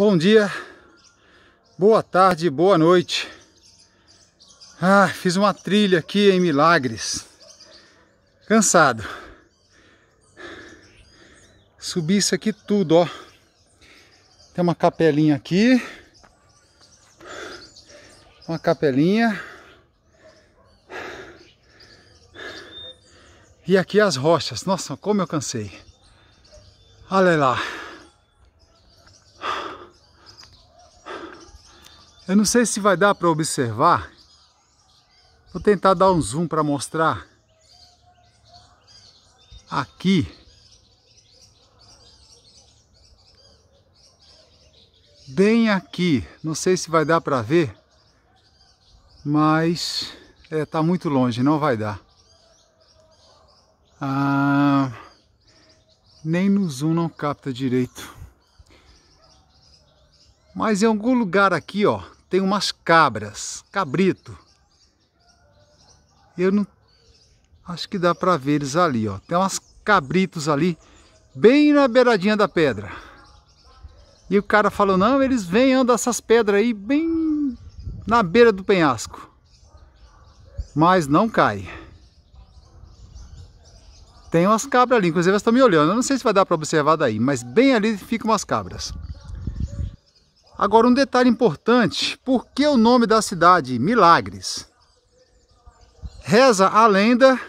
Bom dia, boa tarde, boa noite. Ah, fiz uma trilha aqui em Milagres. Cansado. Subi isso aqui tudo, ó. Tem uma capelinha aqui. Uma capelinha. E aqui as rochas. Nossa, como eu cansei. Olha lá. Eu não sei se vai dar para observar. Vou tentar dar um zoom para mostrar. Aqui. Bem aqui. Não sei se vai dar para ver. Mas é, tá muito longe, não vai dar. Ah, nem no zoom não capta direito. Mas em algum lugar aqui, ó, tem umas cabras, cabrito. Eu não acho que dá para ver eles ali, ó. Tem umas cabritos ali bem na beiradinha da pedra. E o cara falou: "Não, eles vêm andar essas pedras aí bem na beira do penhasco". Mas não cai. Tem umas cabras ali, inclusive elas estão me olhando. Eu não sei se vai dar para observar daí, mas bem ali ficam umas cabras. Agora, um detalhe importante, por que o nome da cidade Milagres? Reza a lenda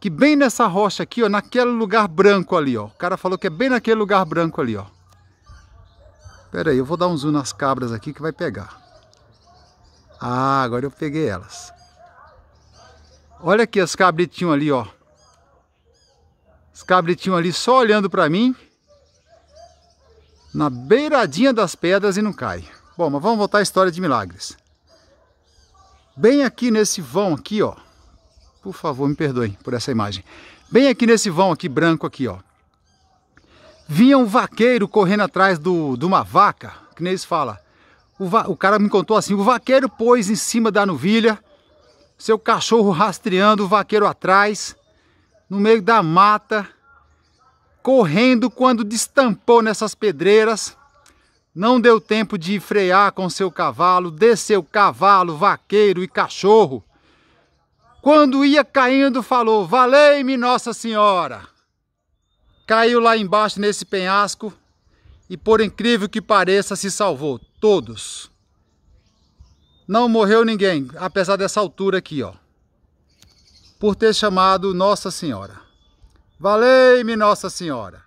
que bem nessa rocha aqui, ó, naquele lugar branco ali, ó. O cara falou que é bem naquele lugar branco ali, ó. Pera aí, eu vou dar um zoom nas cabras aqui que vai pegar. Ah, agora eu peguei elas. Olha aqui as cabritinhas ali, ó. Os cabritinhos ali só olhando para mim na beiradinha das pedras e não cai. Bom, mas vamos voltar à história de milagres. Bem aqui nesse vão aqui, ó. Por favor, me perdoem por essa imagem. Bem aqui nesse vão aqui branco aqui, ó. Vinha um vaqueiro correndo atrás do, de uma vaca, que nem eles O, va, o cara me contou assim, o vaqueiro pôs em cima da novilha, seu cachorro rastreando, o vaqueiro atrás, no meio da mata, correndo quando destampou nessas pedreiras. Não deu tempo de frear com seu cavalo, desceu cavalo, vaqueiro e cachorro. Quando ia caindo, falou: Valei-me, Nossa Senhora! Caiu lá embaixo nesse penhasco e, por incrível que pareça, se salvou. Todos. Não morreu ninguém, apesar dessa altura aqui, ó. Por ter chamado Nossa Senhora. Valei-me Nossa Senhora.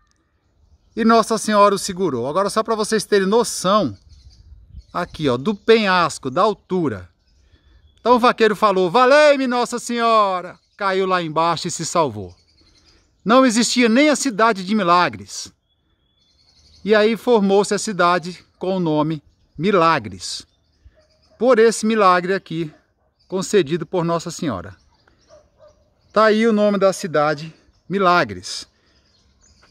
E Nossa Senhora o segurou. Agora só para vocês terem noção, aqui ó, do penhasco, da altura. Então o vaqueiro falou, valei-me Nossa Senhora. Caiu lá embaixo e se salvou. Não existia nem a cidade de Milagres. E aí formou-se a cidade com o nome Milagres. Por esse milagre aqui, concedido por Nossa Senhora. Tá aí o nome da cidade milagres.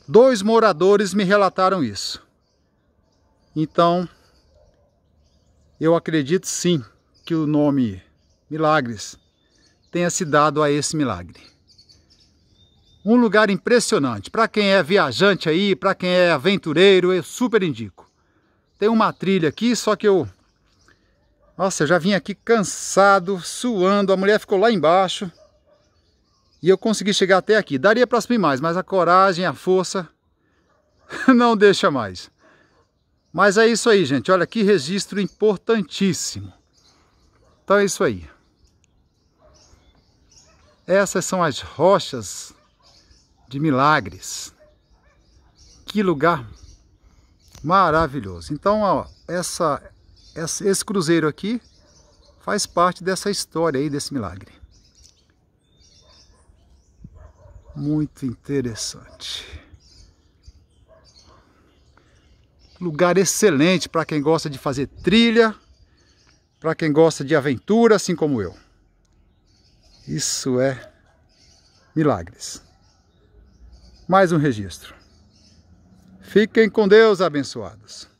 Dois moradores me relataram isso. Então, eu acredito sim que o nome Milagres tenha se dado a esse milagre. Um lugar impressionante. Para quem é viajante aí, para quem é aventureiro, eu super indico. Tem uma trilha aqui, só que eu... Nossa, eu já vim aqui cansado, suando. A mulher ficou lá embaixo. E eu consegui chegar até aqui. Daria para subir mais, mas a coragem, a força não deixa mais. Mas é isso aí, gente. Olha que registro importantíssimo. Então é isso aí. Essas são as rochas de milagres. Que lugar maravilhoso. Então, ó, essa, essa, esse cruzeiro aqui faz parte dessa história aí, desse milagre. muito interessante. Lugar excelente para quem gosta de fazer trilha, para quem gosta de aventura, assim como eu. Isso é milagres. Mais um registro. Fiquem com Deus, abençoados.